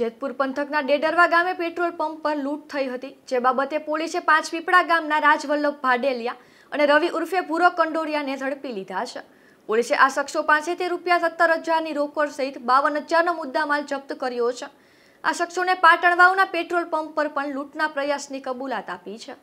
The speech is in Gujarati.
જેતપુર પંથકના ડેડરવા ગામે પેટ્રોલ પંપ પર લૂંટ થઈ હતી જે બાબતે પોલીસે પાંચ પીપળા ગામના રાજવલ્લભ ભાડેલિયા અને રવિ ઉર્ફે ભૂરો કંડોરિયાને ઝડપી લીધા છે પોલીસે આ શખ્સો પાસેથી રૂપિયા સત્તર હજારની રોકડ સહિત બાવન હજારનો મુદ્દામાલ જપ્ત કર્યો છે આ શખ્સોને પાટણવાવના પેટ્રોલ પંપ પર પણ લૂંટના પ્રયાસની કબૂલાત આપી છે